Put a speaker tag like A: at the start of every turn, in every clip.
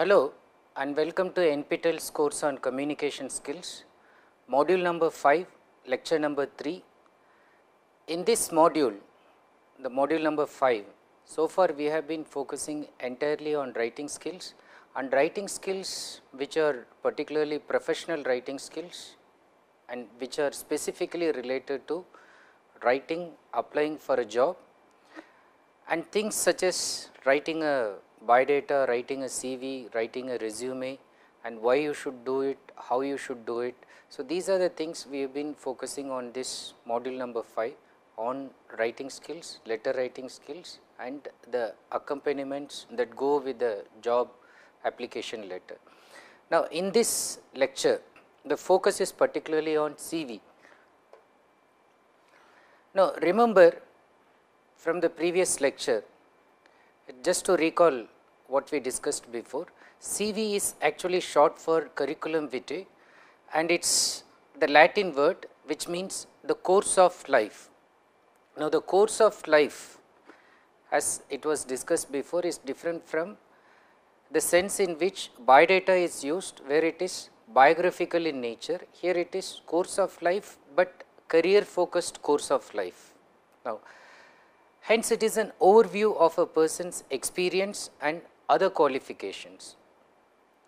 A: Hello and welcome to NPTEL's course on communication skills, module number 5, lecture number 3. In this module, the module number 5, so far we have been focusing entirely on writing skills and writing skills which are particularly professional writing skills and which are specifically related to writing, applying for a job and things such as writing a by data, writing a CV, writing a resume and why you should do it, how you should do it. So, these are the things we have been focusing on this module number 5 on writing skills, letter writing skills and the accompaniments that go with the job application letter. Now, in this lecture the focus is particularly on CV. Now, remember from the previous lecture just to recall what we discussed before, CV is actually short for curriculum vitae and it is the Latin word which means the course of life. Now, the course of life as it was discussed before is different from the sense in which biodata is used where it is biographical in nature. Here it is course of life, but career focused course of life. Now, Hence, it is an overview of a person's experience and other qualifications.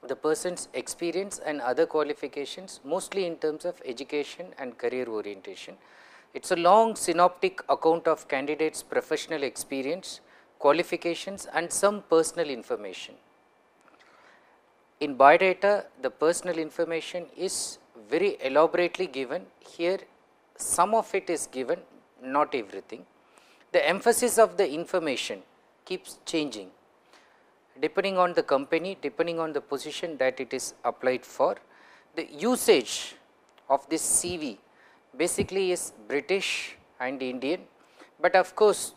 A: The person's experience and other qualifications mostly in terms of education and career orientation. It is a long synoptic account of candidates' professional experience, qualifications and some personal information. In biodata, the personal information is very elaborately given. Here, some of it is given, not everything. The emphasis of the information keeps changing depending on the company, depending on the position that it is applied for. The usage of this CV basically is British and Indian, but of course,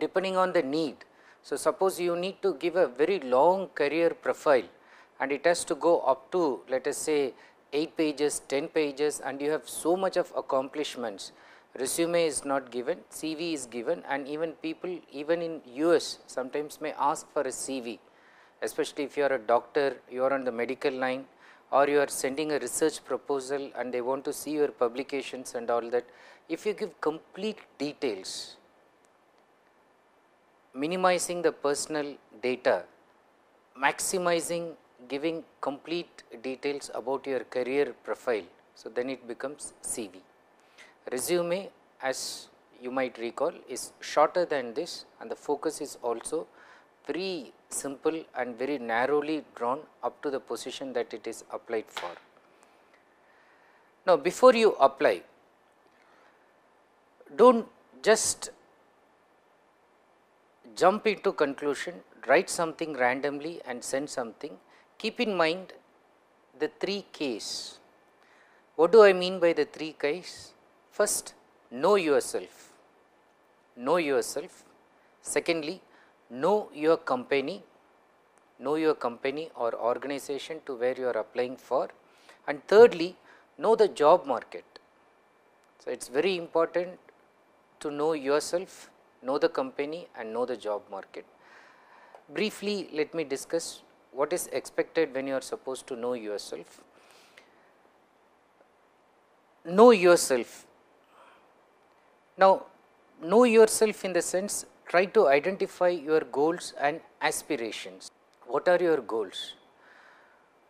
A: depending on the need. So, suppose you need to give a very long career profile and it has to go up to let us say 8 pages, 10 pages and you have so much of accomplishments resume is not given, CV is given and even people even in US sometimes may ask for a CV, especially if you are a doctor, you are on the medical line or you are sending a research proposal and they want to see your publications and all that. If you give complete details, minimizing the personal data, maximizing giving complete details about your career profile, so then it becomes CV. Resume as you might recall is shorter than this and the focus is also very simple and very narrowly drawn up to the position that it is applied for. Now, before you apply, do not just jump into conclusion, write something randomly and send something. Keep in mind the three Ks. What do I mean by the three Ks? First, know yourself, know yourself. Secondly, know your company, know your company or organization to where you are applying for. And thirdly, know the job market. So, it is very important to know yourself, know the company and know the job market. Briefly, let me discuss what is expected when you are supposed to know yourself. Know yourself now, know yourself in the sense try to identify your goals and aspirations. What are your goals?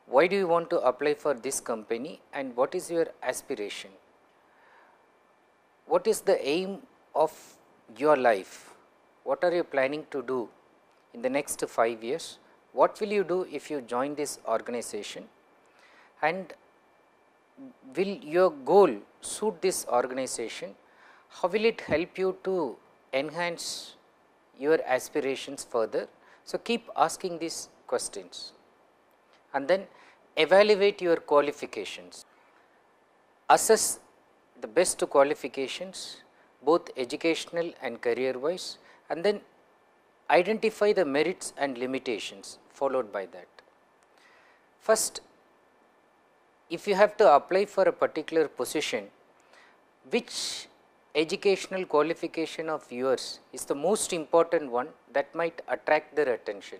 A: Why do you want to apply for this company and what is your aspiration? What is the aim of your life? What are you planning to do in the next 5 years? What will you do if you join this organization? And will your goal suit this organization how will it help you to enhance your aspirations further? So, keep asking these questions and then evaluate your qualifications, assess the best qualifications both educational and career wise and then identify the merits and limitations followed by that. First, if you have to apply for a particular position, which educational qualification of yours is the most important one that might attract their attention.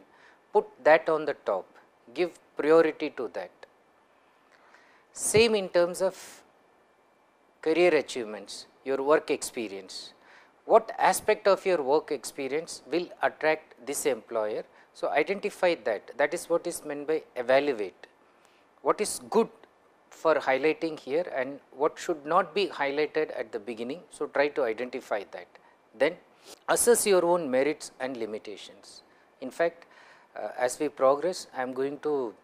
A: Put that on the top, give priority to that. Same in terms of career achievements, your work experience. What aspect of your work experience will attract this employer? So, identify that, that is what is meant by evaluate. What is good for highlighting here and what should not be highlighted at the beginning. So, try to identify that. Then assess your own merits and limitations. In fact, uh, as we progress I am going to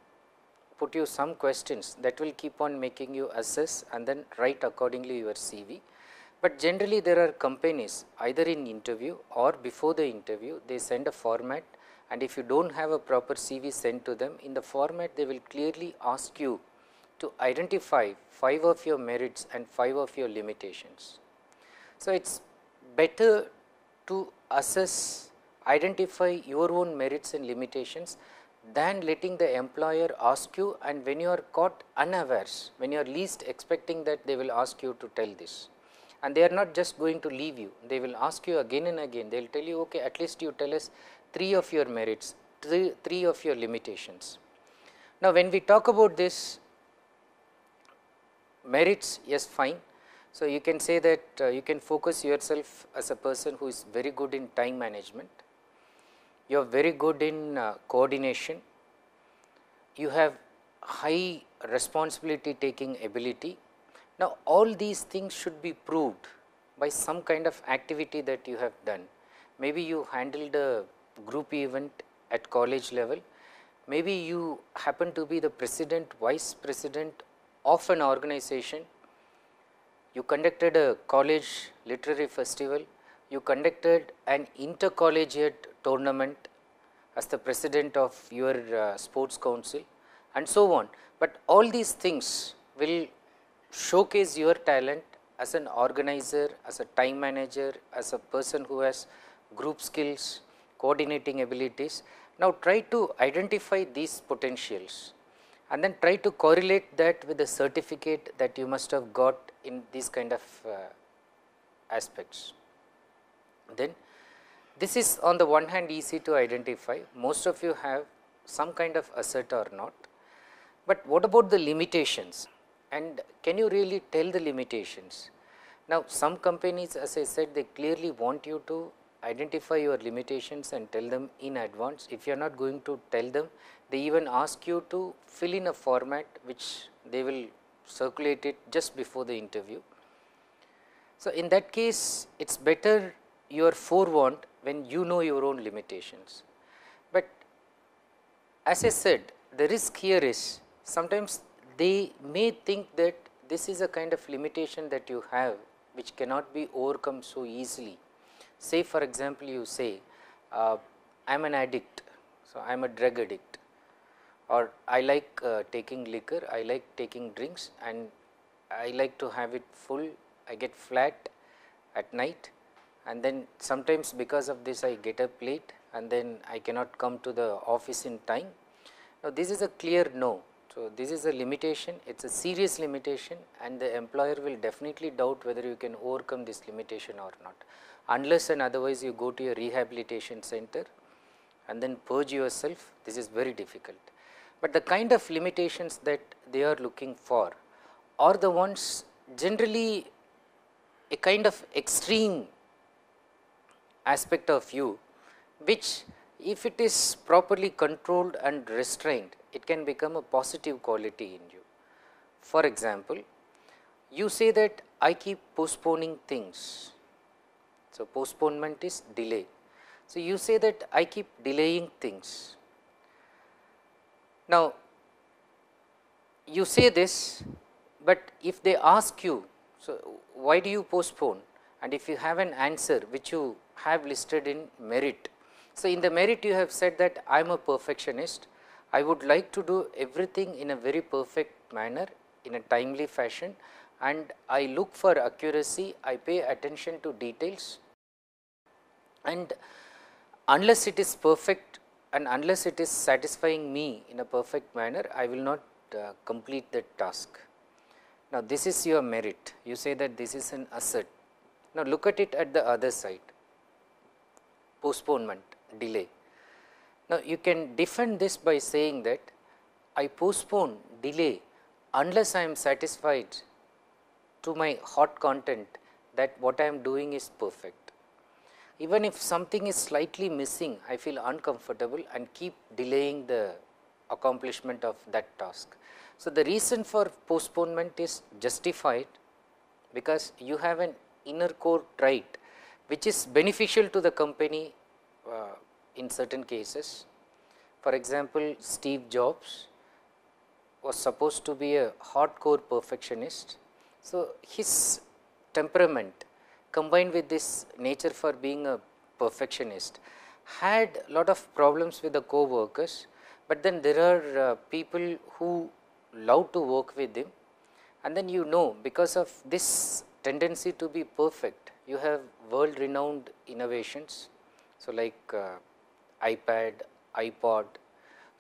A: put you some questions that will keep on making you assess and then write accordingly your CV. But generally there are companies either in interview or before the interview they send a format and if you do not have a proper CV sent to them in the format they will clearly ask you to identify 5 of your merits and 5 of your limitations. So, it is better to assess identify your own merits and limitations than letting the employer ask you and when you are caught unawares, when you are least expecting that they will ask you to tell this and they are not just going to leave you, they will ask you again and again, they will tell you okay at least you tell us 3 of your merits, 3, three of your limitations. Now when we talk about this merits yes fine. So, you can say that uh, you can focus yourself as a person who is very good in time management, you are very good in uh, coordination, you have high responsibility taking ability. Now, all these things should be proved by some kind of activity that you have done. Maybe you handled a group event at college level, maybe you happen to be the president, vice president of an organization, you conducted a college literary festival, you conducted an intercollegiate tournament as the president of your uh, sports council and so on. But all these things will showcase your talent as an organizer, as a time manager, as a person who has group skills, coordinating abilities. Now try to identify these potentials and then try to correlate that with the certificate that you must have got in these kind of uh, aspects. Then this is on the one hand easy to identify, most of you have some kind of asset or not, but what about the limitations and can you really tell the limitations? Now some companies as I said they clearly want you to identify your limitations and tell them in advance. If you are not going to tell them, they even ask you to fill in a format which they will circulate it just before the interview. So, in that case it is better you are forewarned when you know your own limitations. But as I said the risk here is sometimes they may think that this is a kind of limitation that you have which cannot be overcome so easily. Say for example, you say uh, I am an addict, so I am a drug addict or I like uh, taking liquor, I like taking drinks and I like to have it full, I get flat at night and then sometimes because of this I get up late and then I cannot come to the office in time. Now this is a clear no. So this is a limitation, it is a serious limitation and the employer will definitely doubt whether you can overcome this limitation or not. Unless and otherwise you go to your rehabilitation center and then purge yourself, this is very difficult. But the kind of limitations that they are looking for are the ones generally a kind of extreme aspect of you which if it is properly controlled and restrained it can become a positive quality in you. For example, you say that I keep postponing things. So, postponement is delay. So, you say that I keep delaying things. Now, you say this, but if they ask you, so why do you postpone and if you have an answer which you have listed in merit. So, in the merit you have said that I am a perfectionist, I would like to do everything in a very perfect manner in a timely fashion and I look for accuracy, I pay attention to details and unless it is perfect and unless it is satisfying me in a perfect manner, I will not uh, complete the task. Now, this is your merit, you say that this is an asset. Now, look at it at the other side, postponement, delay. Now, you can defend this by saying that I postpone, delay unless I am satisfied to my hot content that what I am doing is perfect even if something is slightly missing I feel uncomfortable and keep delaying the accomplishment of that task. So, the reason for postponement is justified because you have an inner core trait which is beneficial to the company uh, in certain cases. For example, Steve Jobs was supposed to be a hardcore perfectionist. So, his temperament combined with this nature for being a perfectionist had lot of problems with the co-workers but then there are uh, people who love to work with him and then you know because of this tendency to be perfect you have world renowned innovations so like uh, ipad ipod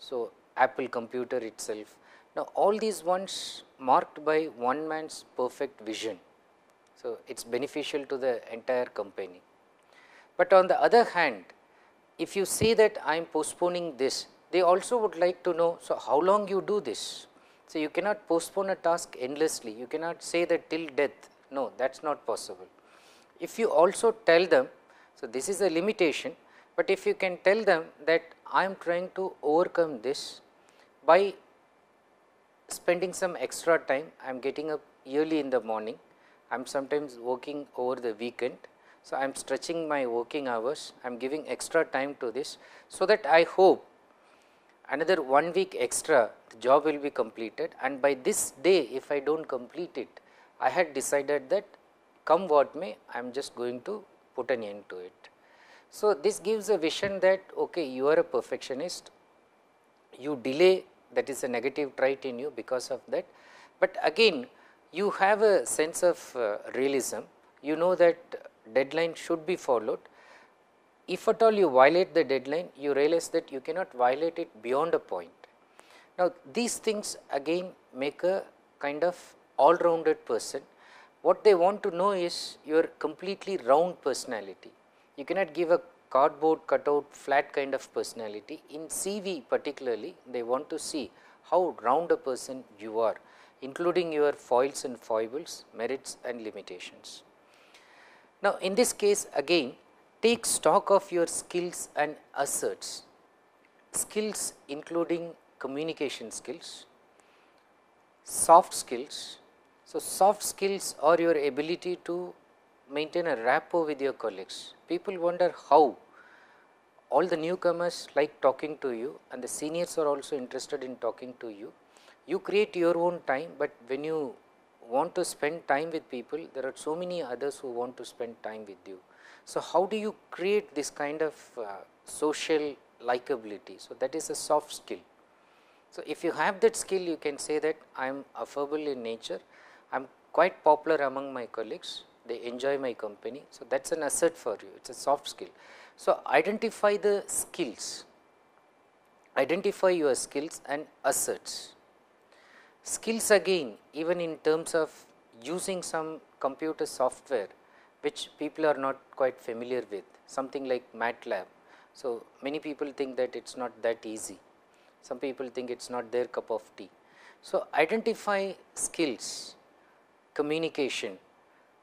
A: so apple computer itself now all these ones marked by one man's perfect vision so, it is beneficial to the entire company. But on the other hand, if you say that I am postponing this, they also would like to know, so how long you do this? So, you cannot postpone a task endlessly, you cannot say that till death, no that is not possible. If you also tell them, so this is a limitation, but if you can tell them that I am trying to overcome this by spending some extra time, I am getting up early in the morning I am sometimes working over the weekend. So, I am stretching my working hours, I am giving extra time to this. So, that I hope another one week extra the job will be completed and by this day if I do not complete it, I had decided that come what may I am just going to put an end to it. So, this gives a vision that okay you are a perfectionist, you delay that is a negative trait in you because of that, but again you have a sense of uh, realism, you know that deadline should be followed. If at all you violate the deadline, you realize that you cannot violate it beyond a point. Now, these things again make a kind of all rounded person. What they want to know is your completely round personality. You cannot give a cardboard cutout flat kind of personality. In CV particularly, they want to see how round a person you are including your foils and foibles, merits and limitations. Now, in this case again take stock of your skills and asserts, skills including communication skills, soft skills. So, soft skills are your ability to maintain a rapport with your colleagues. People wonder how all the newcomers like talking to you and the seniors are also interested in talking to you you create your own time, but when you want to spend time with people, there are so many others who want to spend time with you. So, how do you create this kind of uh, social likability? So, that is a soft skill. So, if you have that skill, you can say that I am affable in nature, I am quite popular among my colleagues, they enjoy my company. So, that is an asset for you, it is a soft skill. So, identify the skills, identify your skills and assets skills again even in terms of using some computer software which people are not quite familiar with something like MATLAB. So, many people think that it is not that easy, some people think it is not their cup of tea. So, identify skills, communication,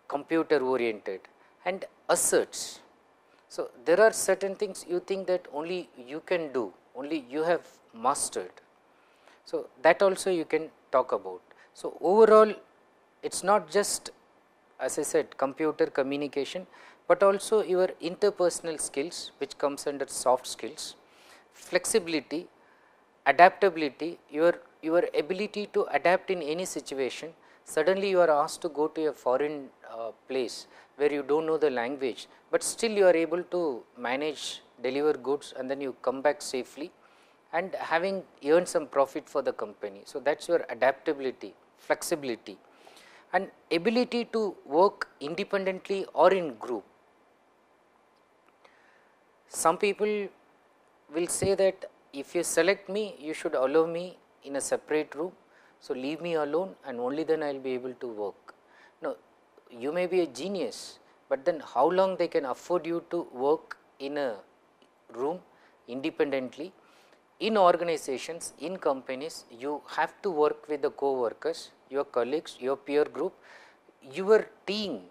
A: computer oriented and asserts. So, there are certain things you think that only you can do, only you have mastered. So, that also you can talk about. So, overall it is not just as I said computer communication, but also your interpersonal skills which comes under soft skills, flexibility, adaptability, your, your ability to adapt in any situation. Suddenly you are asked to go to a foreign uh, place where you do not know the language, but still you are able to manage deliver goods and then you come back safely and having earned some profit for the company. So, that is your adaptability, flexibility and ability to work independently or in group. Some people will say that if you select me, you should allow me in a separate room. So, leave me alone and only then I will be able to work. Now, you may be a genius, but then how long they can afford you to work in a room independently in organizations, in companies, you have to work with the co-workers, your colleagues, your peer group, your team.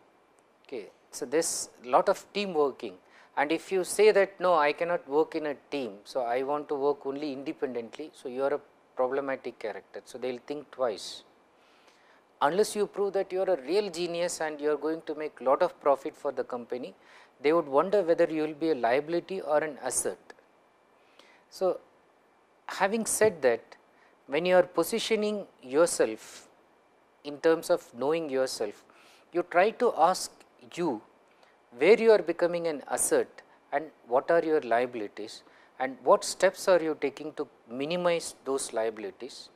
A: Okay. So, this lot of team working and if you say that no I cannot work in a team, so I want to work only independently, so you are a problematic character, so they will think twice. Unless you prove that you are a real genius and you are going to make lot of profit for the company, they would wonder whether you will be a liability or an asset. So, having said that when you are positioning yourself in terms of knowing yourself, you try to ask you where you are becoming an asset and what are your liabilities and what steps are you taking to minimize those liabilities.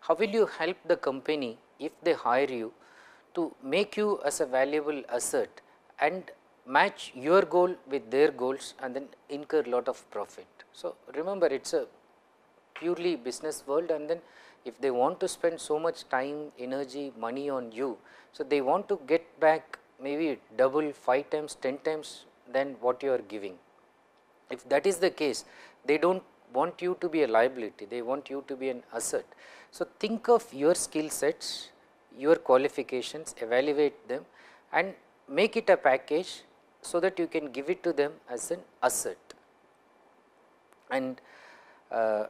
A: How will you help the company if they hire you to make you as a valuable asset and match your goal with their goals and then incur lot of profit. So, remember it is a purely business world and then if they want to spend so much time, energy, money on you, so they want to get back maybe double, 5 times, 10 times than what you are giving. If that is the case, they do not want you to be a liability, they want you to be an asset. So, think of your skill sets, your qualifications, evaluate them and make it a package so that you can give it to them as an asset. And uh,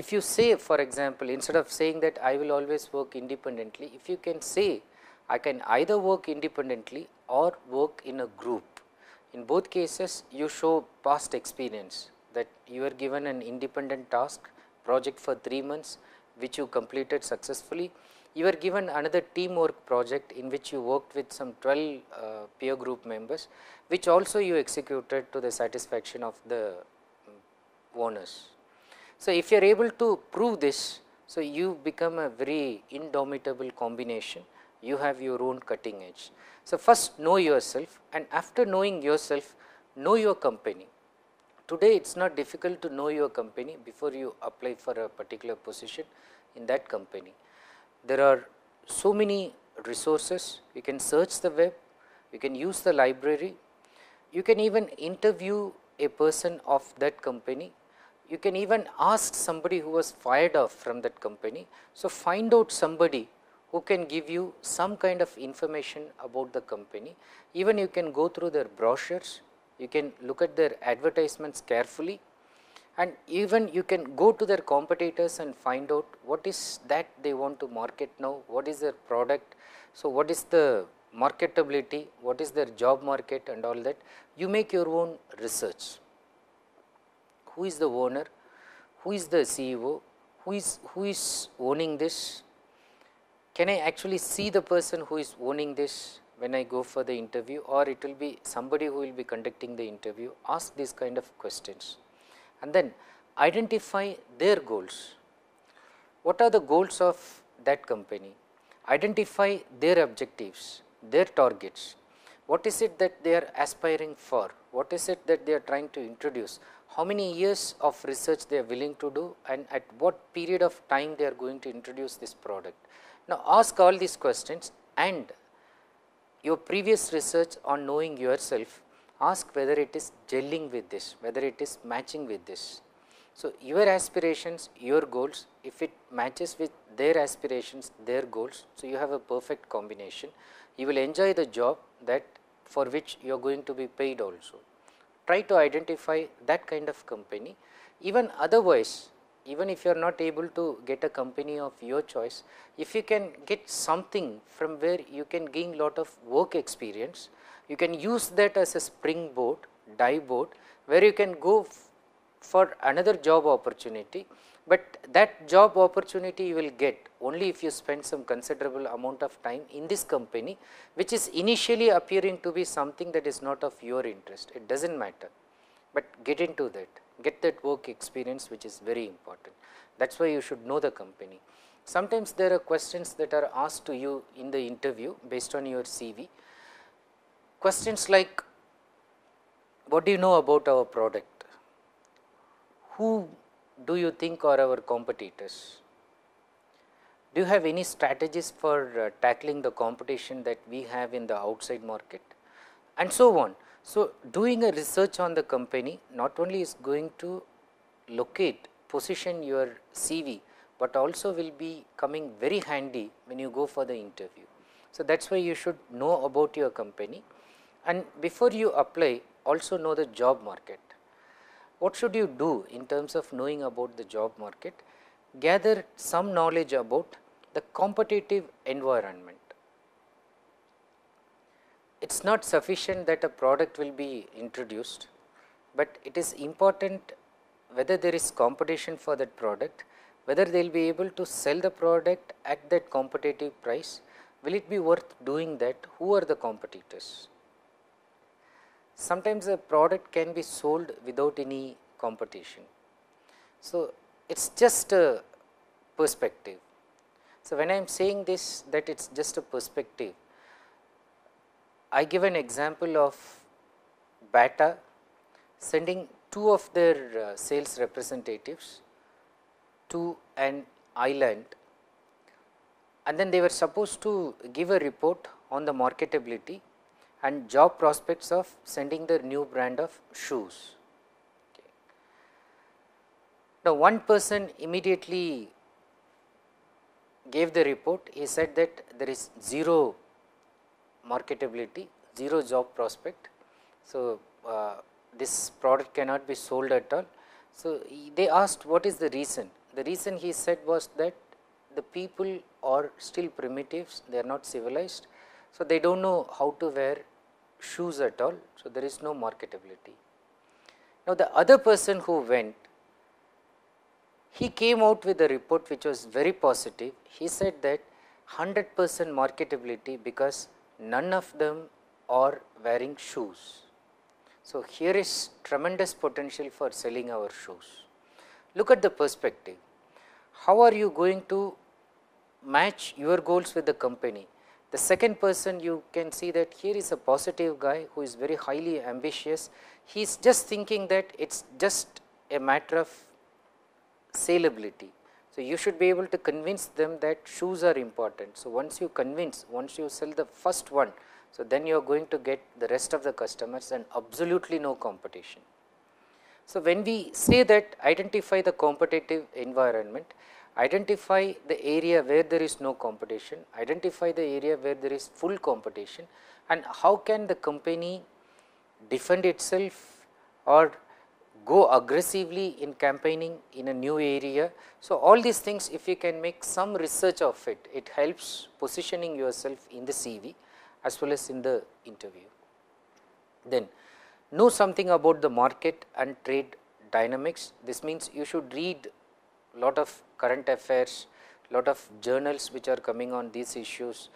A: if you say for example, instead of saying that I will always work independently, if you can say I can either work independently or work in a group. In both cases you show past experience that you are given an independent task project for 3 months which you completed successfully. You are given another teamwork project in which you worked with some 12 uh, peer group members which also you executed to the satisfaction of the mm, owners. So, if you are able to prove this, so you become a very indomitable combination, you have your own cutting edge. So, first know yourself and after knowing yourself, know your company. Today it is not difficult to know your company before you apply for a particular position in that company. There are so many resources, you can search the web, you can use the library, you can even interview a person of that company you can even ask somebody who was fired off from that company. So, find out somebody who can give you some kind of information about the company. Even you can go through their brochures, you can look at their advertisements carefully and even you can go to their competitors and find out what is that they want to market now, what is their product. So, what is the marketability, what is their job market and all that, you make your own research who is the owner, who is the CEO, who is, who is owning this, can I actually see the person who is owning this when I go for the interview or it will be somebody who will be conducting the interview, ask these kind of questions and then identify their goals. What are the goals of that company? Identify their objectives, their targets, what is it that they are aspiring for, what is it that they are trying to introduce, how many years of research they are willing to do and at what period of time they are going to introduce this product. Now, ask all these questions and your previous research on knowing yourself ask whether it is gelling with this, whether it is matching with this. So, your aspirations, your goals if it matches with their aspirations, their goals. So, you have a perfect combination, you will enjoy the job that for which you are going to be paid also try to identify that kind of company. Even otherwise, even if you are not able to get a company of your choice, if you can get something from where you can gain lot of work experience, you can use that as a springboard, dive board, where you can go for another job opportunity but that job opportunity you will get only if you spend some considerable amount of time in this company which is initially appearing to be something that is not of your interest it does not matter, but get into that get that work experience which is very important that is why you should know the company. Sometimes there are questions that are asked to you in the interview based on your CV questions like what do you know about our product who do you think are our competitors? Do you have any strategies for uh, tackling the competition that we have in the outside market and so on. So, doing a research on the company not only is going to locate position your CV, but also will be coming very handy when you go for the interview. So, that is why you should know about your company and before you apply also know the job market what should you do in terms of knowing about the job market? Gather some knowledge about the competitive environment. It is not sufficient that a product will be introduced, but it is important whether there is competition for that product, whether they will be able to sell the product at that competitive price, will it be worth doing that, who are the competitors sometimes a product can be sold without any competition. So, it is just a perspective. So, when I am saying this that it is just a perspective, I give an example of Bata sending two of their uh, sales representatives to an island and then they were supposed to give a report on the marketability and job prospects of sending the new brand of shoes. Okay. Now, one person immediately gave the report, he said that there is zero marketability, zero job prospect. So, uh, this product cannot be sold at all. So, they asked what is the reason? The reason he said was that the people are still primitives, they are not civilized. So, they do not know how to wear shoes at all. So, there is no marketability. Now, the other person who went, he came out with a report which was very positive. He said that 100 percent marketability because none of them are wearing shoes. So, here is tremendous potential for selling our shoes. Look at the perspective. How are you going to match your goals with the company? The second person you can see that here is a positive guy who is very highly ambitious. He is just thinking that it is just a matter of saleability. So, you should be able to convince them that shoes are important. So, once you convince, once you sell the first one, so then you are going to get the rest of the customers and absolutely no competition. So, when we say that identify the competitive environment, identify the area where there is no competition, identify the area where there is full competition and how can the company defend itself or go aggressively in campaigning in a new area. So, all these things if you can make some research of it, it helps positioning yourself in the CV as well as in the interview. Then know something about the market and trade dynamics, this means you should read lot of current affairs, lot of journals which are coming on these issues,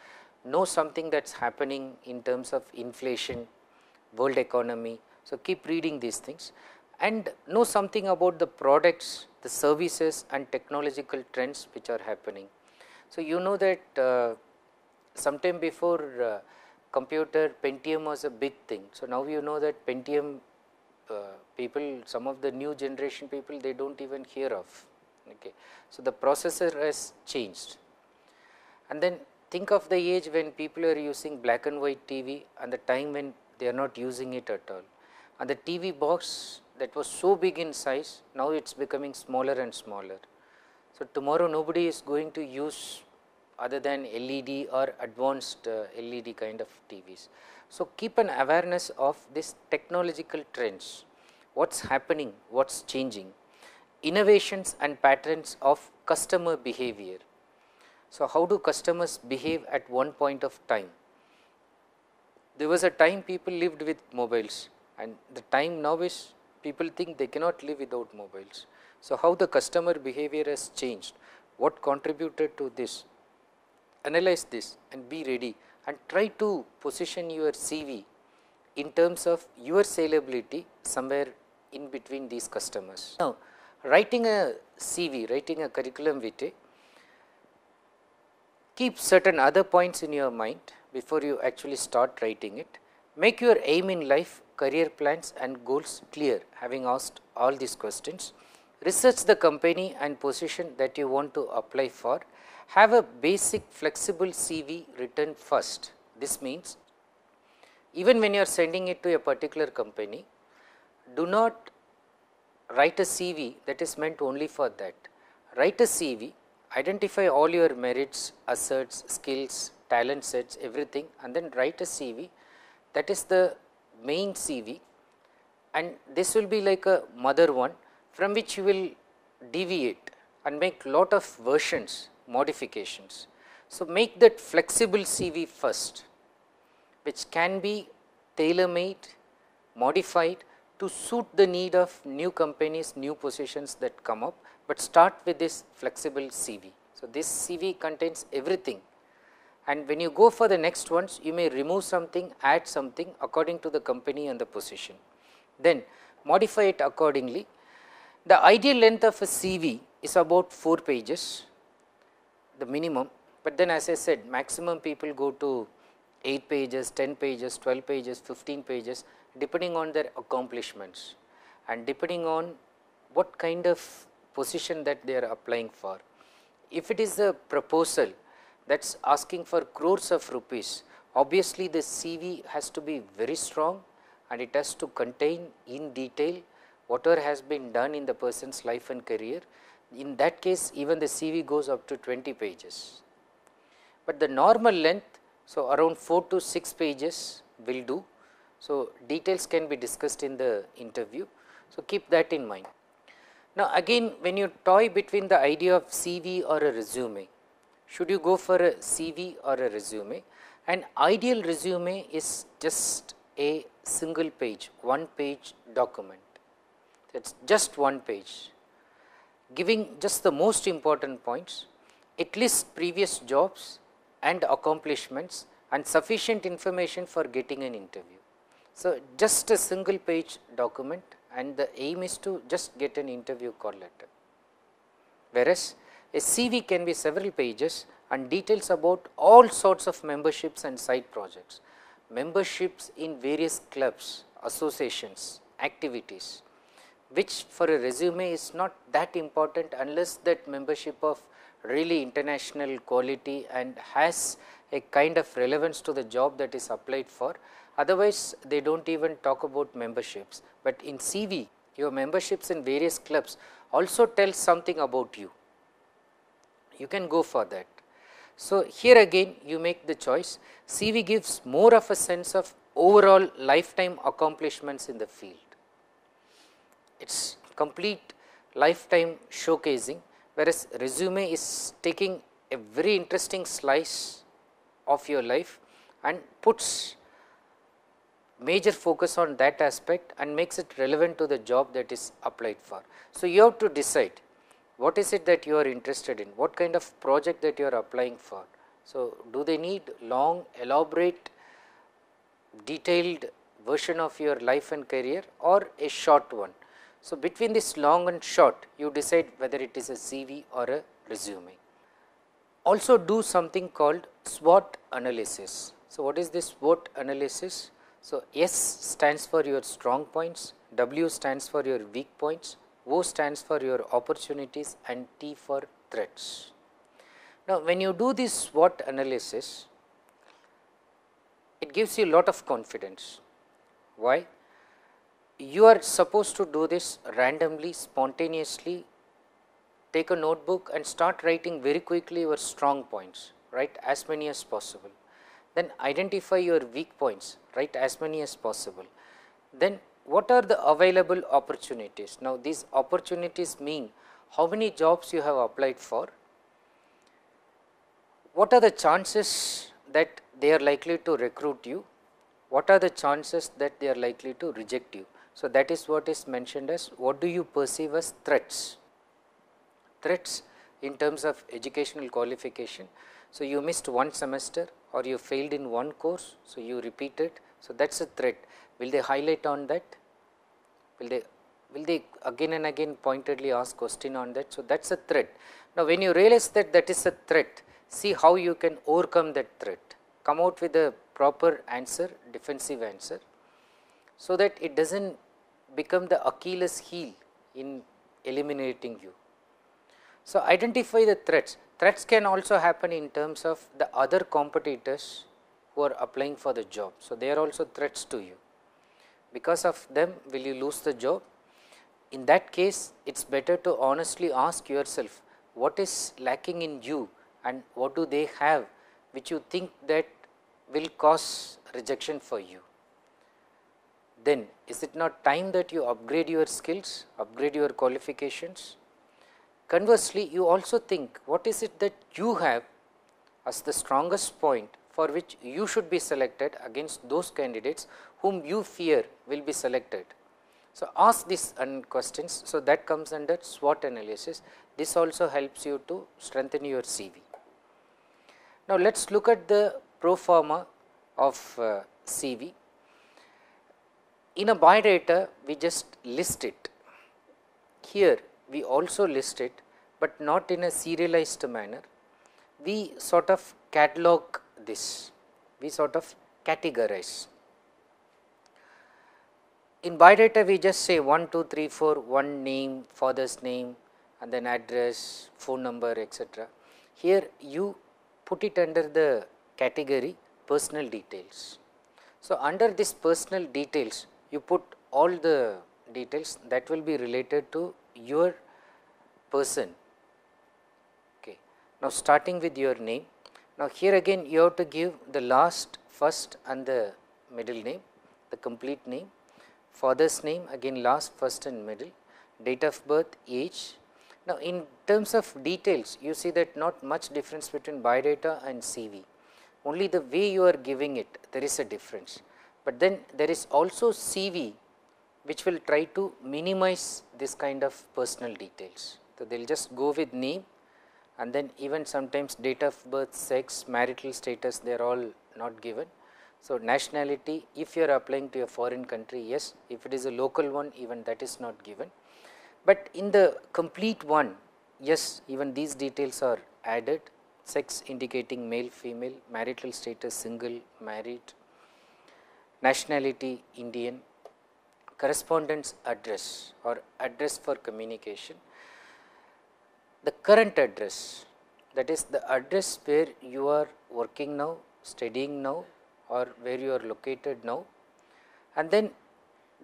A: know something that is happening in terms of inflation, world economy. So, keep reading these things and know something about the products, the services and technological trends which are happening. So, you know that uh, sometime before uh, computer Pentium was a big thing. So, now you know that Pentium uh, people, some of the new generation people they do not even hear of. Okay. So, the processor has changed and then think of the age when people are using black and white TV and the time when they are not using it at all and the TV box that was so big in size now it is becoming smaller and smaller. So, tomorrow nobody is going to use other than LED or advanced uh, LED kind of TVs. So, keep an awareness of this technological trends, what is happening, what is changing innovations and patterns of customer behavior. So, how do customers behave at one point of time? There was a time people lived with mobiles and the time now is people think they cannot live without mobiles. So, how the customer behavior has changed, what contributed to this, analyze this and be ready and try to position your CV in terms of your saleability somewhere in between these customers. Now, writing a CV, writing a curriculum vitae, keep certain other points in your mind before you actually start writing it. Make your aim in life, career plans and goals clear having asked all these questions. Research the company and position that you want to apply for. Have a basic flexible CV written first. This means even when you are sending it to a particular company, do not write a CV that is meant only for that. Write a CV, identify all your merits, asserts, skills, talent sets, everything and then write a CV that is the main CV and this will be like a mother one from which you will deviate and make lot of versions, modifications. So, make that flexible CV first which can be tailor made, modified to suit the need of new companies, new positions that come up, but start with this flexible CV. So, this CV contains everything and when you go for the next ones, you may remove something, add something according to the company and the position. Then modify it accordingly. The ideal length of a CV is about 4 pages, the minimum, but then as I said maximum people go to 8 pages, 10 pages, 12 pages, 15 pages depending on their accomplishments and depending on what kind of position that they are applying for. If it is a proposal that is asking for crores of rupees, obviously the CV has to be very strong and it has to contain in detail whatever has been done in the person's life and career. In that case even the CV goes up to 20 pages, but the normal length so around 4 to 6 pages will do so, details can be discussed in the interview. So, keep that in mind. Now, again when you toy between the idea of CV or a resume, should you go for a CV or a resume? An ideal resume is just a single page, one page document, it is just one page, giving just the most important points, at least previous jobs and accomplishments and sufficient information for getting an interview. So, just a single page document and the aim is to just get an interview call letter. Whereas, a CV can be several pages and details about all sorts of memberships and side projects, memberships in various clubs, associations, activities, which for a resume is not that important unless that membership of really international quality and has a kind of relevance to the job that is applied for Otherwise, they do not even talk about memberships, but in CV your memberships in various clubs also tells something about you, you can go for that. So, here again you make the choice CV gives more of a sense of overall lifetime accomplishments in the field. It is complete lifetime showcasing whereas resume is taking a very interesting slice of your life and puts major focus on that aspect and makes it relevant to the job that is applied for. So, you have to decide what is it that you are interested in, what kind of project that you are applying for. So, do they need long elaborate detailed version of your life and career or a short one. So, between this long and short you decide whether it is a CV or a resume. Also do something called SWOT analysis. So, what is this SWOT analysis? So, S stands for your strong points, W stands for your weak points, O stands for your opportunities and T for threats. Now, when you do this SWOT analysis, it gives you lot of confidence. Why? You are supposed to do this randomly, spontaneously, take a notebook and start writing very quickly your strong points, write as many as possible then identify your weak points right as many as possible. Then what are the available opportunities? Now these opportunities mean how many jobs you have applied for, what are the chances that they are likely to recruit you, what are the chances that they are likely to reject you. So that is what is mentioned as what do you perceive as threats, threats in terms of educational qualification. So you missed one semester, or you failed in one course, so you repeat it. So, that is a threat. Will they highlight on that? Will they will they again and again pointedly ask question on that. So, that is a threat. Now, when you realize that that is a threat, see how you can overcome that threat, come out with a proper answer, defensive answer, so that it does not become the Achilles heel in eliminating you. So, identify the threats. Threats can also happen in terms of the other competitors who are applying for the job. So, they are also threats to you. Because of them will you lose the job? In that case, it is better to honestly ask yourself what is lacking in you and what do they have which you think that will cause rejection for you. Then is it not time that you upgrade your skills, upgrade your qualifications Conversely, you also think what is it that you have as the strongest point for which you should be selected against those candidates whom you fear will be selected. So, ask these questions. So, that comes under SWOT analysis. This also helps you to strengthen your CV. Now, let us look at the pro forma of uh, CV. In a biodata, we just list it. Here, we also list it but not in a serialized manner. We sort of catalog this, we sort of categorize. In biodata we just say 1, 2, 3, 4, one name, father's name and then address, phone number etc. Here you put it under the category personal details. So, under this personal details you put all the details that will be related to your person. Okay. Now, starting with your name, now here again you have to give the last, first and the middle name, the complete name, father's name again last, first and middle, date of birth, age. Now, in terms of details you see that not much difference between biodata and CV, only the way you are giving it there is a difference, but then there is also CV which will try to minimize this kind of personal details. So, they will just go with name and then even sometimes date of birth, sex, marital status they are all not given. So, nationality if you are applying to a foreign country yes, if it is a local one even that is not given. But in the complete one yes even these details are added sex indicating male, female, marital status single, married, nationality Indian correspondence address or address for communication, the current address that is the address where you are working now, studying now or where you are located now and then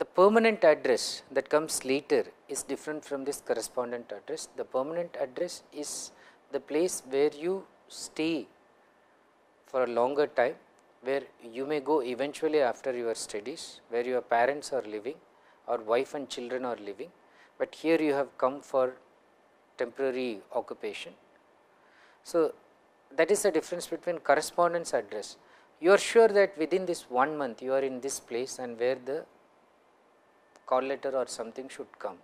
A: the permanent address that comes later is different from this correspondent address. The permanent address is the place where you stay for a longer time where you may go eventually after your studies where your parents are living or wife and children are living, but here you have come for temporary occupation. So, that is the difference between correspondence address. You are sure that within this one month you are in this place and where the call letter or something should come.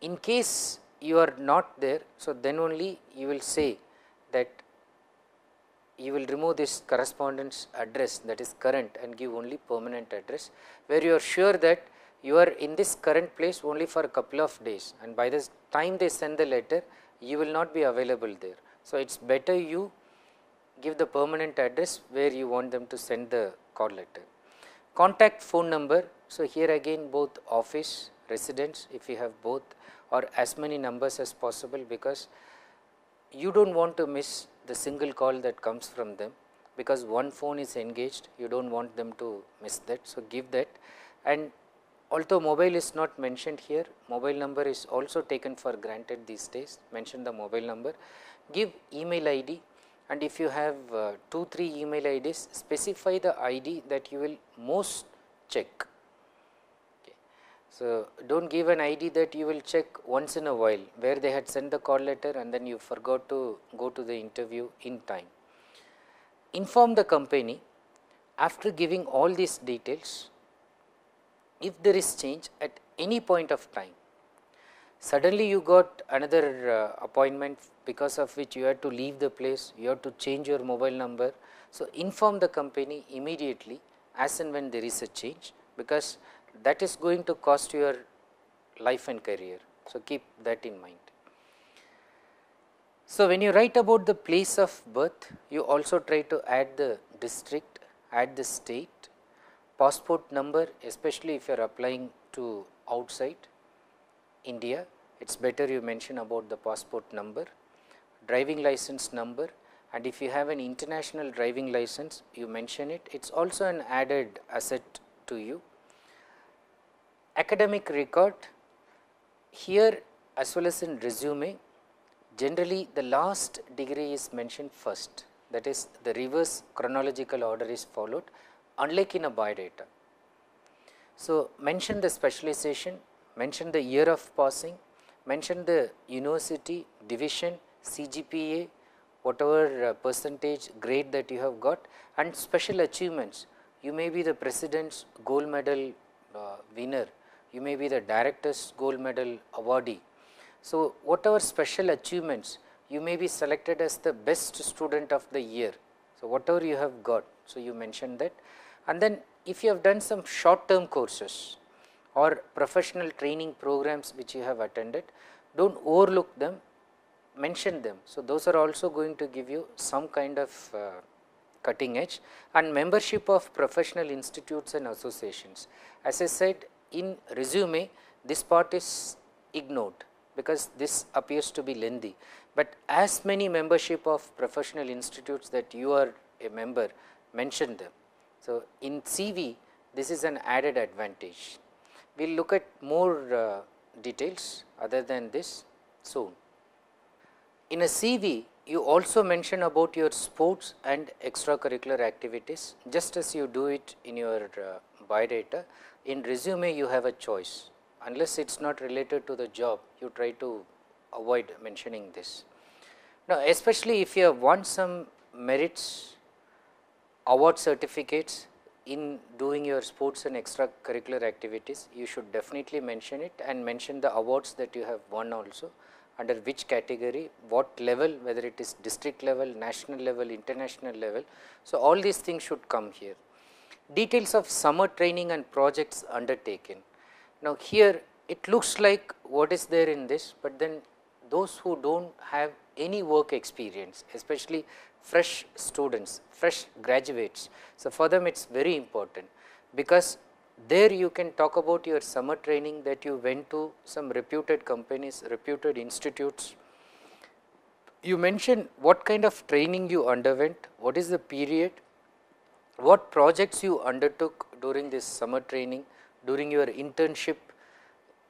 A: In case you are not there, so then only you will say that you will remove this correspondence address that is current and give only permanent address where you are sure that you are in this current place only for a couple of days and by the time they send the letter you will not be available there. So, it is better you give the permanent address where you want them to send the call letter. Contact phone number. So, here again both office residence, if you have both or as many numbers as possible because you do not want to miss the single call that comes from them because one phone is engaged you do not want them to miss that. So, give that and although mobile is not mentioned here mobile number is also taken for granted these days mention the mobile number give email id and if you have uh, 2 3 email ids specify the id that you will most check so, do not give an ID that you will check once in a while where they had sent the call letter and then you forgot to go to the interview in time. Inform the company after giving all these details if there is change at any point of time. Suddenly you got another uh, appointment because of which you had to leave the place, you had to change your mobile number. So, inform the company immediately as and when there is a change because that is going to cost your life and career. So, keep that in mind. So, when you write about the place of birth, you also try to add the district, add the state, passport number especially if you are applying to outside India, it is better you mention about the passport number, driving license number and if you have an international driving license, you mention it, it is also an added asset to you academic record here as well as in resume generally the last degree is mentioned first that is the reverse chronological order is followed unlike in a biodata. So, mention the specialization, mention the year of passing, mention the university, division, CGPA, whatever uh, percentage grade that you have got and special achievements. You may be the president's gold medal uh, winner you may be the director's gold medal awardee. So, whatever special achievements you may be selected as the best student of the year. So, whatever you have got, so you mentioned that and then if you have done some short term courses or professional training programs which you have attended, do not overlook them, mention them. So, those are also going to give you some kind of uh, cutting edge and membership of professional institutes and associations. As I said in resume this part is ignored because this appears to be lengthy, but as many membership of professional institutes that you are a member mention them. So, in CV this is an added advantage. We will look at more uh, details other than this soon. In a CV you also mention about your sports and extracurricular activities just as you do it in your uh, biodata. In resume you have a choice unless it is not related to the job you try to avoid mentioning this. Now especially if you have won some merits award certificates in doing your sports and extracurricular activities you should definitely mention it and mention the awards that you have won also under which category, what level, whether it is district level, national level, international level. So, all these things should come here. Details of summer training and projects undertaken. Now, here it looks like what is there in this, but then those who do not have any work experience, especially fresh students, fresh graduates. So, for them it is very important because there you can talk about your summer training that you went to some reputed companies, reputed institutes. You mention what kind of training you underwent, what is the period, what projects you undertook during this summer training, during your internship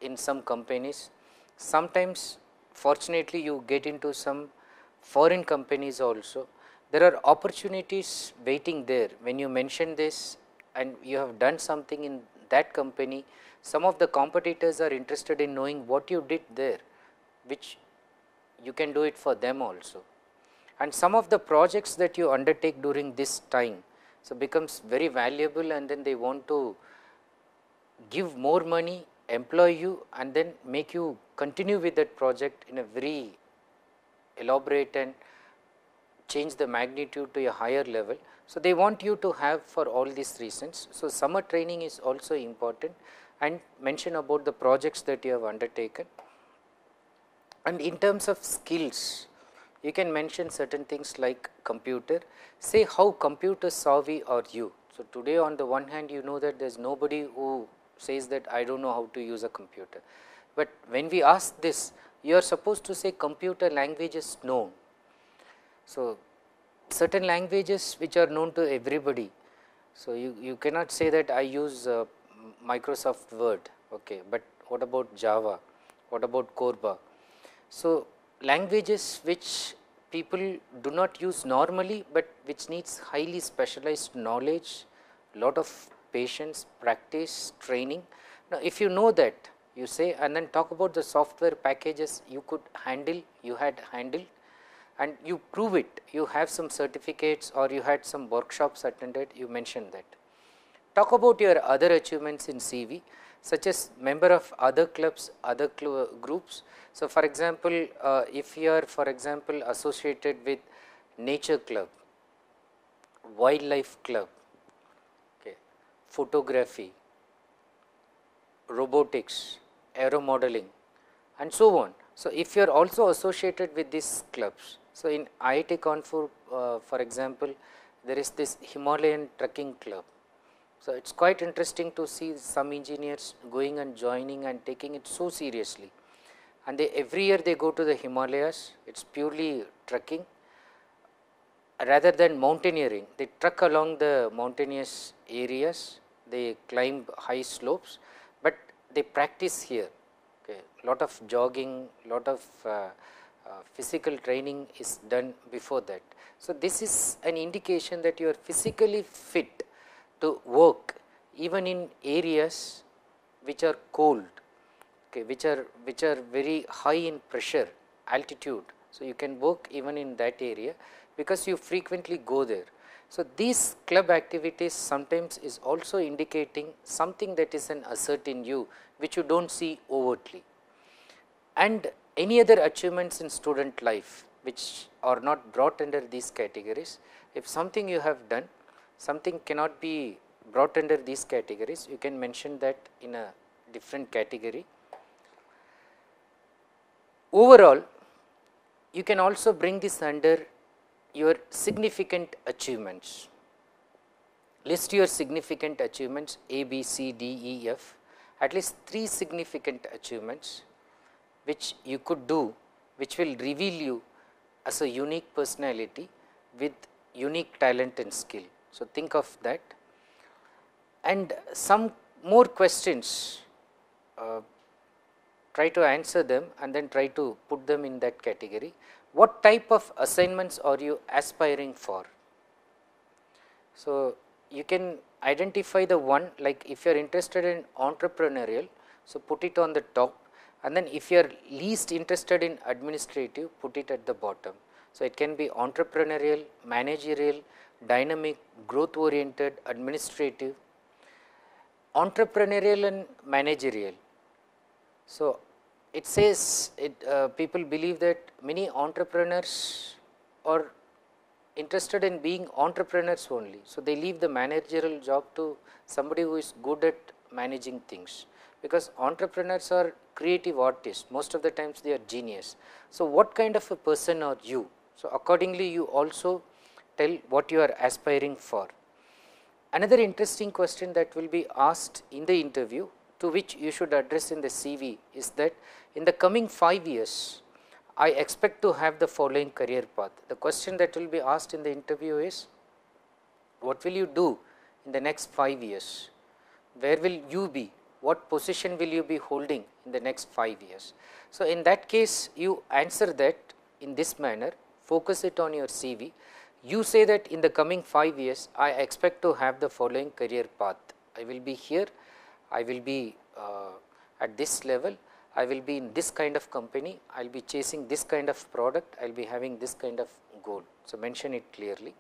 A: in some companies. Sometimes fortunately you get into some foreign companies also. There are opportunities waiting there. When you mention this and you have done something in that company, some of the competitors are interested in knowing what you did there, which you can do it for them also. And some of the projects that you undertake during this time, so becomes very valuable and then they want to give more money, employ you and then make you continue with that project in a very elaborate and change the magnitude to a higher level. So, they want you to have for all these reasons. So, summer training is also important and mention about the projects that you have undertaken. And in terms of skills, you can mention certain things like computer, say how computer savvy are you. So, today on the one hand you know that there is nobody who says that I do not know how to use a computer, but when we ask this you are supposed to say computer language is known. So, certain languages which are known to everybody. So, you, you cannot say that I use uh, Microsoft Word, okay, but what about Java, what about Corba. So, languages which people do not use normally, but which needs highly specialized knowledge, lot of patience, practice, training. Now, if you know that you say and then talk about the software packages you could handle, you had handled and you prove it, you have some certificates or you had some workshops attended, you mentioned that. Talk about your other achievements in CV such as member of other clubs, other cl groups. So, for example, uh, if you are for example associated with nature club, wildlife club, okay, photography, robotics, aero modeling and so on. So, if you are also associated with these clubs, so, in IIT Kanpur uh, for example, there is this Himalayan trekking club. So, it is quite interesting to see some engineers going and joining and taking it so seriously and they every year they go to the Himalayas, it is purely trekking rather than mountaineering, they trek along the mountainous areas, they climb high slopes, but they practice here, okay. lot of jogging, lot of uh, uh, physical training is done before that. So, this is an indication that you are physically fit to work even in areas which are cold, okay, which are which are very high in pressure altitude. So, you can work even in that area because you frequently go there. So, these club activities sometimes is also indicating something that is an assert in you which you do not see overtly and any other achievements in student life which are not brought under these categories, if something you have done, something cannot be brought under these categories, you can mention that in a different category. Overall, you can also bring this under your significant achievements. List your significant achievements A, B, C, D, E, F, at least 3 significant achievements which you could do which will reveal you as a unique personality with unique talent and skill. So, think of that and some more questions uh, try to answer them and then try to put them in that category. What type of assignments are you aspiring for? So, you can identify the one like if you are interested in entrepreneurial, so put it on the top and then if you are least interested in administrative put it at the bottom. So, it can be entrepreneurial, managerial, dynamic, growth oriented, administrative, entrepreneurial and managerial. So, it says it, uh, people believe that many entrepreneurs are interested in being entrepreneurs only. So, they leave the managerial job to somebody who is good at managing things because entrepreneurs are creative artists most of the times they are genius. So, what kind of a person are you? So, accordingly you also tell what you are aspiring for. Another interesting question that will be asked in the interview to which you should address in the CV is that in the coming 5 years I expect to have the following career path. The question that will be asked in the interview is what will you do in the next 5 years, where will you be what position will you be holding in the next 5 years. So, in that case you answer that in this manner focus it on your CV. You say that in the coming 5 years I expect to have the following career path. I will be here, I will be uh, at this level, I will be in this kind of company, I will be chasing this kind of product, I will be having this kind of goal. So, mention it clearly.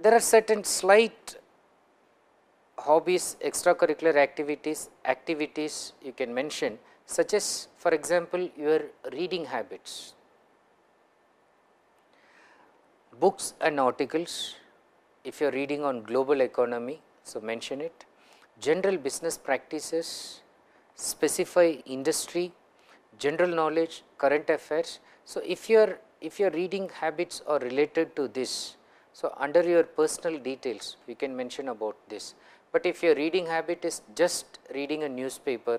A: There are certain slight hobbies, extracurricular activities, activities you can mention such as for example, your reading habits, books and articles if you are reading on global economy, so mention it, general business practices, specify industry, general knowledge, current affairs. So, if your if your reading habits are related to this, so under your personal details we can mention about this. But if your reading habit is just reading a newspaper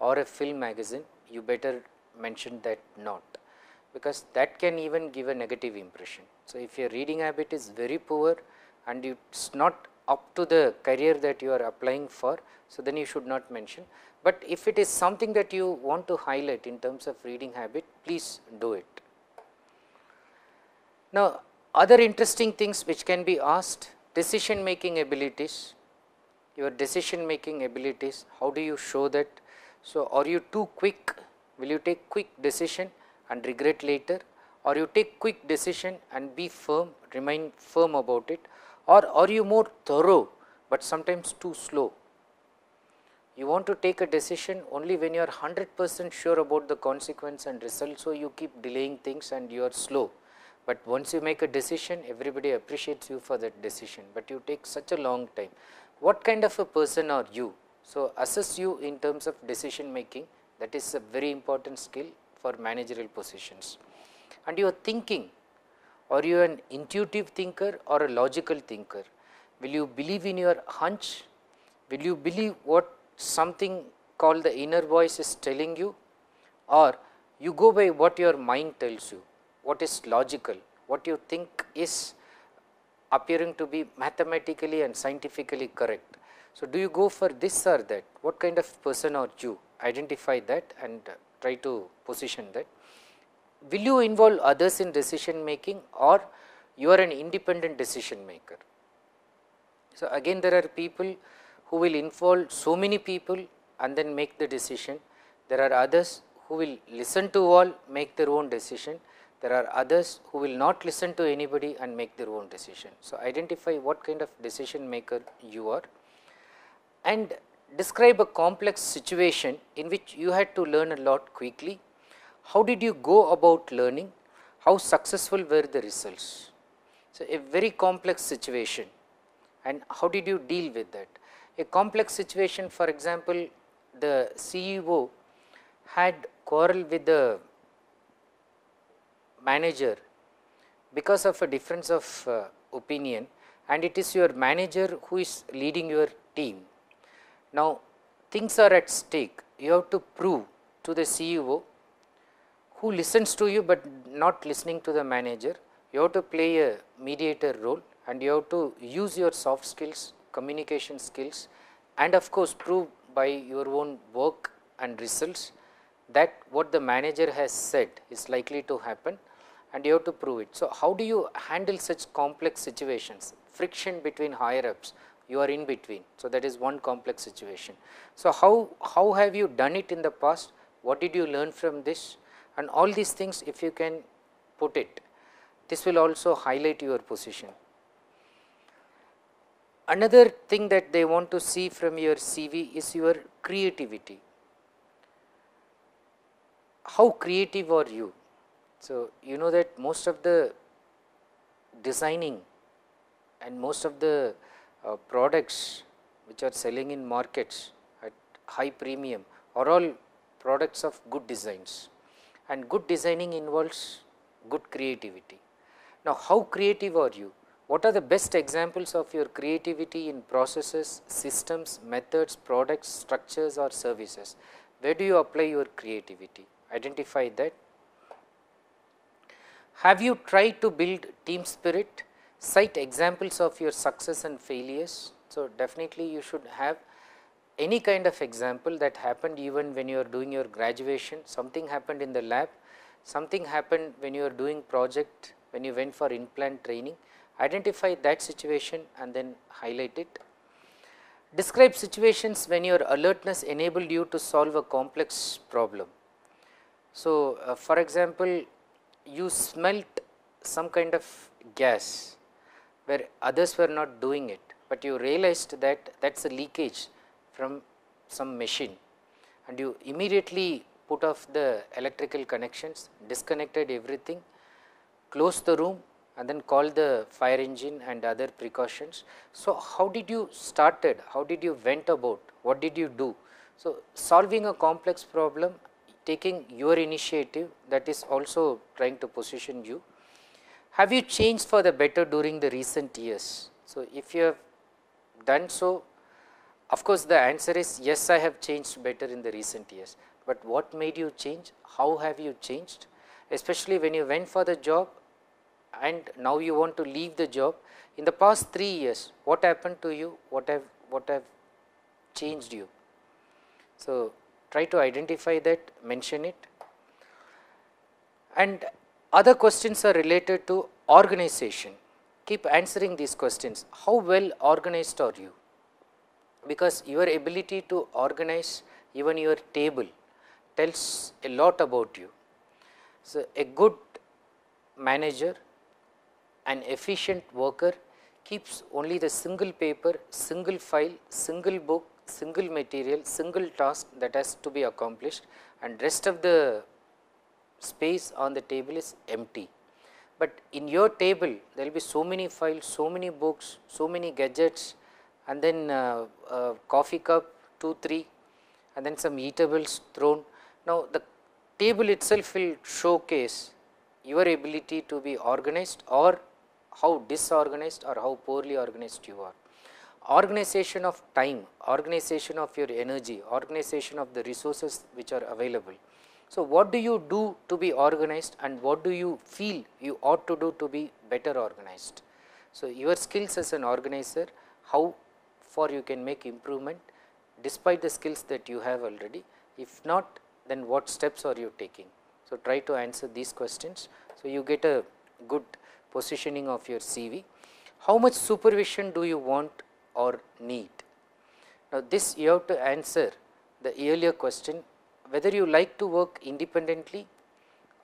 A: or a film magazine, you better mention that not because that can even give a negative impression. So, if your reading habit is very poor and it is not up to the career that you are applying for, so then you should not mention. But if it is something that you want to highlight in terms of reading habit, please do it. Now, other interesting things which can be asked decision making abilities, your decision making abilities, how do you show that? So, are you too quick? Will you take quick decision and regret later? Or you take quick decision and be firm, remain firm about it? Or are you more thorough but sometimes too slow? You want to take a decision only when you are 100 percent sure about the consequence and result. So, you keep delaying things and you are slow. But once you make a decision, everybody appreciates you for that decision, but you take such a long time what kind of a person are you? So, assess you in terms of decision making that is a very important skill for managerial positions and your thinking are you an intuitive thinker or a logical thinker? Will you believe in your hunch? Will you believe what something called the inner voice is telling you or you go by what your mind tells you, what is logical, what you think is appearing to be mathematically and scientifically correct. So, do you go for this or that? What kind of person are you? Identify that and try to position that. Will you involve others in decision making or you are an independent decision maker? So, again there are people who will involve so many people and then make the decision. There are others who will listen to all, make their own decision there are others who will not listen to anybody and make their own decision. So, identify what kind of decision maker you are and describe a complex situation in which you had to learn a lot quickly. How did you go about learning? How successful were the results? So, a very complex situation and how did you deal with that? A complex situation for example, the CEO had quarrel with the manager because of a difference of uh, opinion and it is your manager who is leading your team. Now, things are at stake, you have to prove to the CEO who listens to you but not listening to the manager, you have to play a mediator role and you have to use your soft skills, communication skills and of course, prove by your own work and results that what the manager has said is likely to happen and you have to prove it. So, how do you handle such complex situations, friction between higher ups, you are in between. So, that is one complex situation. So, how, how have you done it in the past, what did you learn from this and all these things if you can put it, this will also highlight your position. Another thing that they want to see from your CV is your creativity. How creative are you? So, you know that most of the designing and most of the uh, products which are selling in markets at high premium are all products of good designs and good designing involves good creativity. Now, how creative are you? What are the best examples of your creativity in processes, systems, methods, products, structures or services? Where do you apply your creativity? Identify that have you tried to build team spirit? Cite examples of your success and failures. So, definitely you should have any kind of example that happened even when you are doing your graduation, something happened in the lab, something happened when you are doing project, when you went for implant training, identify that situation and then highlight it. Describe situations when your alertness enabled you to solve a complex problem. So, uh, for example, you smelt some kind of gas where others were not doing it, but you realized that that is a leakage from some machine and you immediately put off the electrical connections, disconnected everything, closed the room and then called the fire engine and other precautions. So, how did you started, how did you went about, what did you do? So, solving a complex problem taking your initiative that is also trying to position you. Have you changed for the better during the recent years? So, if you have done so, of course, the answer is yes, I have changed better in the recent years, but what made you change? How have you changed? Especially when you went for the job and now you want to leave the job. In the past 3 years, what happened to you? What have, what have changed you? So, try to identify that, mention it. And other questions are related to organization, keep answering these questions, how well organized are you? Because your ability to organize even your table tells a lot about you. So, a good manager, an efficient worker keeps only the single paper, single file, single book single material, single task that has to be accomplished and rest of the space on the table is empty. But in your table there will be so many files, so many books, so many gadgets and then uh, uh, coffee cup 2, 3 and then some eatables thrown. Now, the table itself will showcase your ability to be organized or how disorganized or how poorly organized you are organization of time, organization of your energy, organization of the resources which are available. So, what do you do to be organized and what do you feel you ought to do to be better organized? So, your skills as an organizer, how far you can make improvement despite the skills that you have already, if not then what steps are you taking? So, try to answer these questions. So, you get a good positioning of your CV. How much supervision do you want or need. Now, this you have to answer the earlier question whether you like to work independently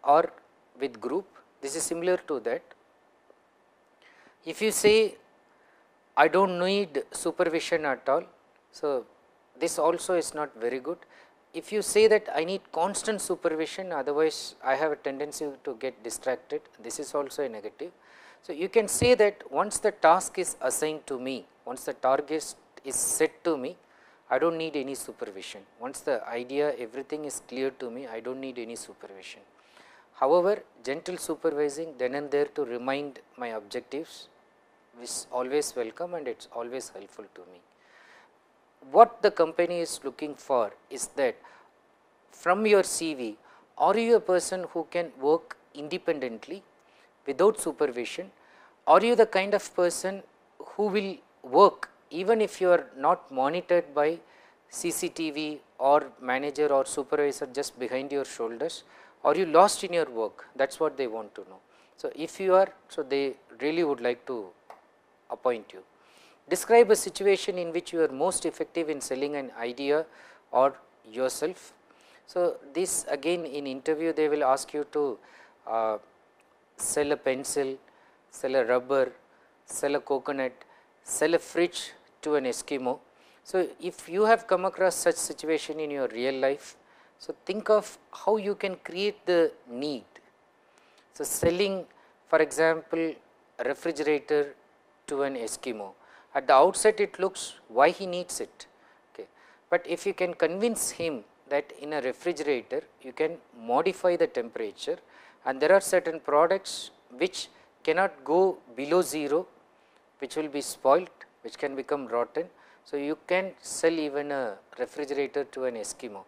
A: or with group this is similar to that. If you say I do not need supervision at all, so this also is not very good. If you say that I need constant supervision otherwise I have a tendency to get distracted this is also a negative. So, you can say that once the task is assigned to me once the target is set to me, I do not need any supervision. Once the idea everything is clear to me, I do not need any supervision. However, gentle supervising then and there to remind my objectives is always welcome and it is always helpful to me. What the company is looking for is that from your CV, are you a person who can work independently without supervision? Are you the kind of person who will work even if you are not monitored by CCTV or manager or supervisor just behind your shoulders or you lost in your work that is what they want to know. So, if you are so they really would like to appoint you. Describe a situation in which you are most effective in selling an idea or yourself. So, this again in interview they will ask you to uh, sell a pencil, sell a rubber, sell a coconut, sell a fridge to an Eskimo. So, if you have come across such situation in your real life, so think of how you can create the need. So, selling for example, a refrigerator to an Eskimo. At the outset it looks why he needs it, okay. but if you can convince him that in a refrigerator you can modify the temperature and there are certain products which cannot go below 0 which will be spoilt, which can become rotten. So, you can sell even a refrigerator to an Eskimo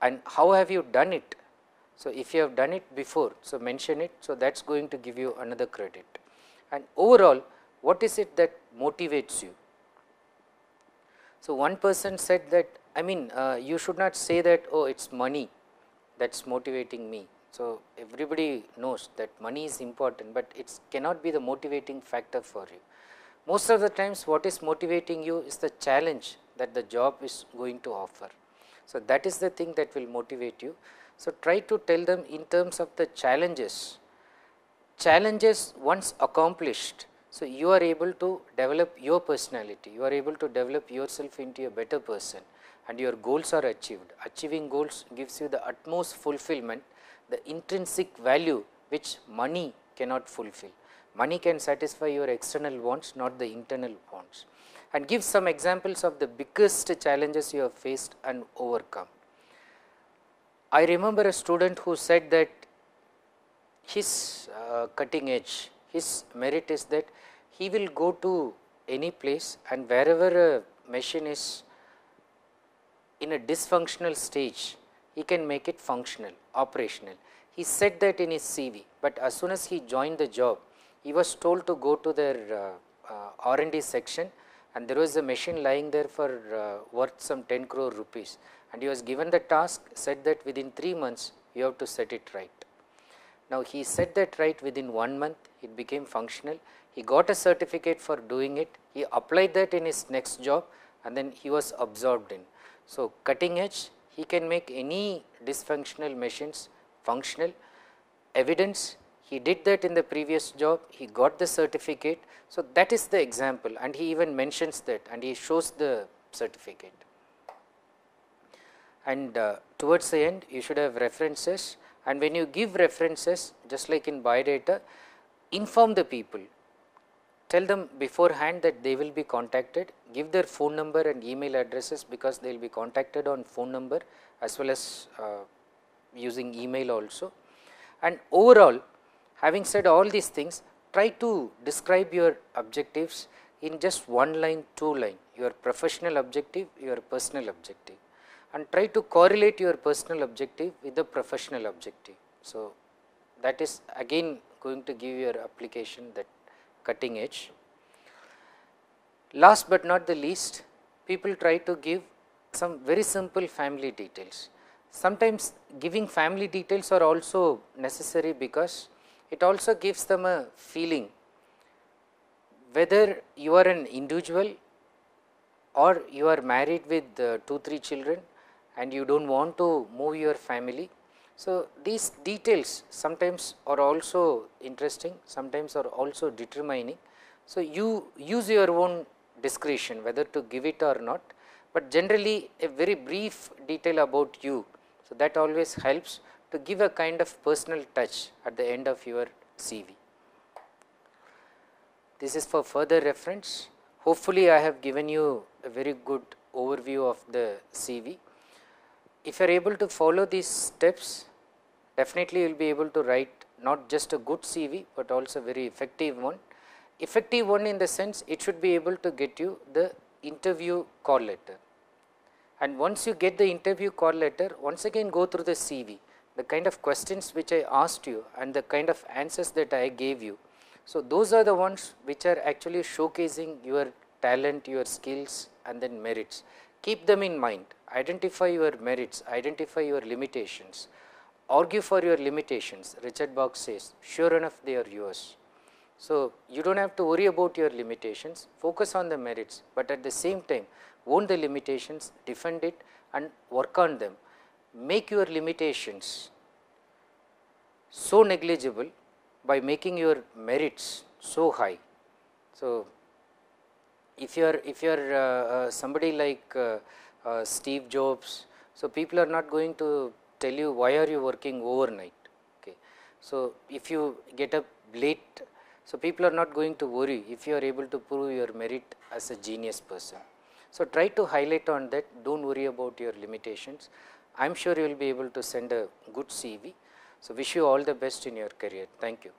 A: and how have you done it? So, if you have done it before, so mention it, so that is going to give you another credit. And overall, what is it that motivates you? So, one person said that I mean uh, you should not say that oh it is money that is motivating me. So, everybody knows that money is important, but it cannot be the motivating factor for you. Most of the times what is motivating you is the challenge that the job is going to offer. So, that is the thing that will motivate you. So, try to tell them in terms of the challenges. Challenges once accomplished, so you are able to develop your personality, you are able to develop yourself into a better person and your goals are achieved. Achieving goals gives you the utmost fulfillment, the intrinsic value which money cannot fulfill. Money can satisfy your external wants not the internal wants and give some examples of the biggest challenges you have faced and overcome. I remember a student who said that his uh, cutting edge, his merit is that he will go to any place and wherever a machine is in a dysfunctional stage, he can make it functional, operational. He said that in his CV, but as soon as he joined the job, he was told to go to their uh, uh, R&D section and there was a machine lying there for uh, worth some 10 crore rupees and he was given the task said that within 3 months you have to set it right. Now he set that right within 1 month it became functional, he got a certificate for doing it, he applied that in his next job and then he was absorbed in. So cutting edge he can make any dysfunctional machines functional, evidence he did that in the previous job, he got the certificate. So, that is the example and he even mentions that and he shows the certificate. And uh, towards the end you should have references and when you give references just like in biodata inform the people tell them beforehand that they will be contacted give their phone number and email addresses because they will be contacted on phone number as well as uh, using email also and overall Having said all these things, try to describe your objectives in just one line, two line, your professional objective, your personal objective and try to correlate your personal objective with the professional objective. So, that is again going to give your application that cutting edge. Last but not the least, people try to give some very simple family details. Sometimes giving family details are also necessary because it also gives them a feeling whether you are an individual or you are married with uh, 2 3 children and you do not want to move your family. So, these details sometimes are also interesting, sometimes are also determining. So, you use your own discretion whether to give it or not, but generally a very brief detail about you. So, that always helps to give a kind of personal touch at the end of your CV. This is for further reference. Hopefully, I have given you a very good overview of the CV. If you are able to follow these steps, definitely you will be able to write not just a good CV, but also very effective one. Effective one in the sense it should be able to get you the interview call letter. And once you get the interview call letter, once again go through the CV the kind of questions which I asked you and the kind of answers that I gave you. So, those are the ones which are actually showcasing your talent, your skills and then merits. Keep them in mind, identify your merits, identify your limitations, argue for your limitations, Richard Bach says, sure enough they are yours. So, you do not have to worry about your limitations, focus on the merits, but at the same time own the limitations, defend it and work on them make your limitations so negligible by making your merits so high. So, if you are if you are uh, uh, somebody like uh, uh, Steve Jobs, so people are not going to tell you why are you working overnight. Okay. So, if you get up late, so people are not going to worry if you are able to prove your merit as a genius person. So, try to highlight on that, do not worry about your limitations. I am sure you will be able to send a good CV. So, wish you all the best in your career. Thank you.